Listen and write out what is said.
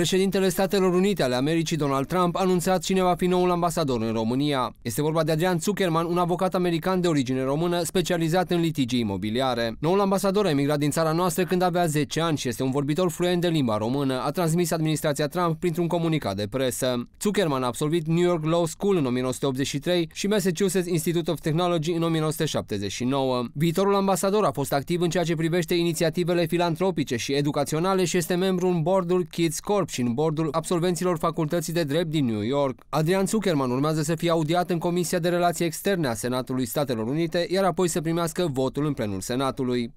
Președintele Statelor Unite ale Americii, Donald Trump, a anunțat cine va fi noul ambasador în România. Este vorba de Adrian Zuckerman, un avocat american de origine română, specializat în litigii imobiliare. Noul ambasador a emigrat din țara noastră când avea 10 ani și este un vorbitor fluent de limba română, a transmis administrația Trump printr-un comunicat de presă. Zuckerman a absolvit New York Law School în 1983 și Massachusetts Institute of Technology în 1979. Viitorul ambasador a fost activ în ceea ce privește inițiativele filantropice și educaționale și este membru în bordul Kids Corp corp și în bordul absolvenților facultății de drept din New York. Adrian Zuckerman urmează să fie audiat în Comisia de Relații Externe a Senatului Statelor Unite, iar apoi să primească votul în plenul Senatului.